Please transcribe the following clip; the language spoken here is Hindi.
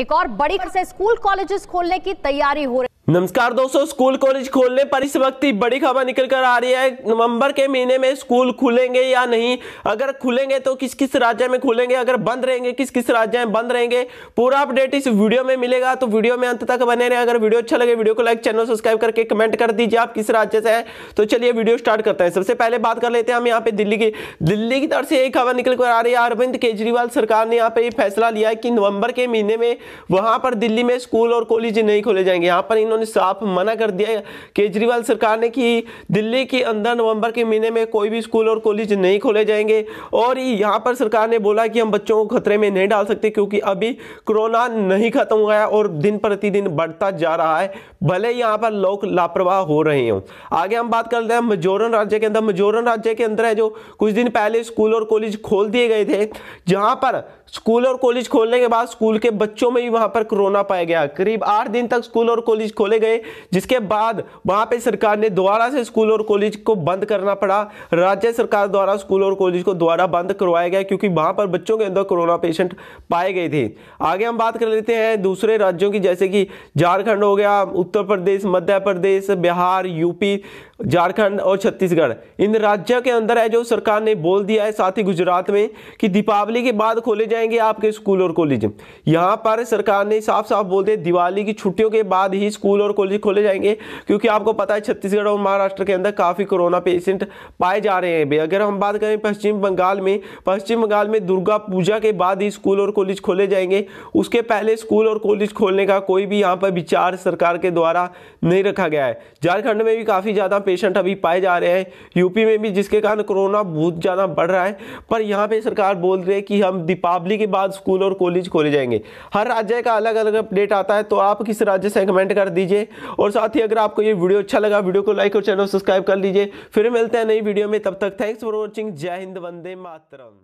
एक और बड़ी से स्कूल कॉलेजेस खोलने की तैयारी हो रही नमस्कार दोस्तों स्कूल कॉलेज खोलने पर इस वक्त ही बड़ी खबर निकल कर आ रही है नवंबर के महीने में स्कूल खुलेंगे या नहीं अगर खुलेंगे तो किस किस राज्य में खुलेंगे अगर बंद रहेंगे किस किस राज्य में बंद रहेंगे पूरा अपडेट इस वीडियो में मिलेगा तो वीडियो में अंत तक बने रहे अगर वीडियो अच्छा लगे वीडियो को लाइक चैनल सब्सक्राइब करके कमेंट कर दीजिए आप किस राज्य से है तो चलिए वीडियो स्टार्ट करते हैं सबसे पहले बात कर लेते हैं हम यहाँ पे दिल्ली की दिल्ली की तरफ से यही खबर निकल कर आ रही है अरविंद केजरीवाल सरकार ने यहाँ पे फैसला लिया है कि नवंबर के महीने में वहां पर दिल्ली में स्कूल और कॉलेज नहीं खोले जाएंगे यहाँ पर इन्होंने उन्होंने साफ मना कर दिया केजरीवाल सरकार ने कि दिल्ली के अंदर नवंबर के महीने में कोई भी स्कूल और कॉलेज नहीं खोले जाएंगे और यहाँ पर सरकार ने बोला कि हम बच्चों को खतरे में नहीं डाल सकते क्योंकि अभी कोरोना नहीं खत्म हुआ है और दिन प्रतिदिन बढ़ता जा रहा है भले यहाँ पर लोग लापरवाह हो रहे हों आगे हम बात करते हैं मिजोरम राज्य के अंदर मिजोरम राज्य के अंदर है जो कुछ दिन पहले स्कूल और कॉलेज खोल दिए गए थे जहाँ पर स्कूल और कॉलेज खोलने के बाद स्कूल के बच्चों में भी वहाँ पर कोरोना पाया गया करीब आठ दिन तक स्कूल और कॉलेज खोले गए जिसके बाद वहाँ पे सरकार ने दोबारा से स्कूल और कॉलेज को बंद करना पड़ा राज्य सरकार द्वारा स्कूल और कॉलेज को दोबारा बंद करवाया गया क्योंकि वहाँ पर बच्चों के अंदर कोरोना पेशेंट पाए गए थे आगे हम बात कर लेते हैं दूसरे राज्यों की जैसे कि झारखंड हो गया उत्तर प्रदेश मध्य प्रदेश बिहार यूपी झारखंड और छत्तीसगढ़ इन राज्यों के अंदर है जो सरकार ने बोल दिया है साथ ही गुजरात में कि दीपावली के बाद खोले जाएंगे आपके स्कूल और कॉलेज यहाँ पर सरकार ने साफ साफ बोल दिया दिवाली की छुट्टियों के बाद ही स्कूल और कॉलेज खोले जाएंगे क्योंकि आपको पता है छत्तीसगढ़ और महाराष्ट्र के अंदर काफ़ी कोरोना पेशेंट पाए जा रहे हैं अगर हम बात करें पश्चिम बंगाल में पश्चिम बंगाल में दुर्गा पूजा के बाद ही स्कूल और कॉलेज खोले जाएंगे उसके पहले स्कूल और कॉलेज खोलने का कोई भी यहाँ पर विचार सरकार के द्वारा नहीं रखा गया है झारखंड में भी काफ़ी ज़्यादा पेशेंट अभी पाए जा रहे हैं यूपी में भी जिसके कारण कोरोना बहुत ज़्यादा बढ़ रहा है पर यहाँ पे सरकार बोल रही है कि हम दीपावली के बाद स्कूल और कॉलेज खोले जाएंगे हर राज्य का अलग अलग अपडेट आता है तो आप किस राज्य से कमेंट कर दीजिए और साथ ही अगर आपको ये वीडियो अच्छा लगा वीडियो को लाइक और चैनल सब्सक्राइब कर लीजिए फिर मिलते हैं नई वीडियो में तब तक थैंक्स फॉर वॉचिंग जय हिंद वंदे मातरम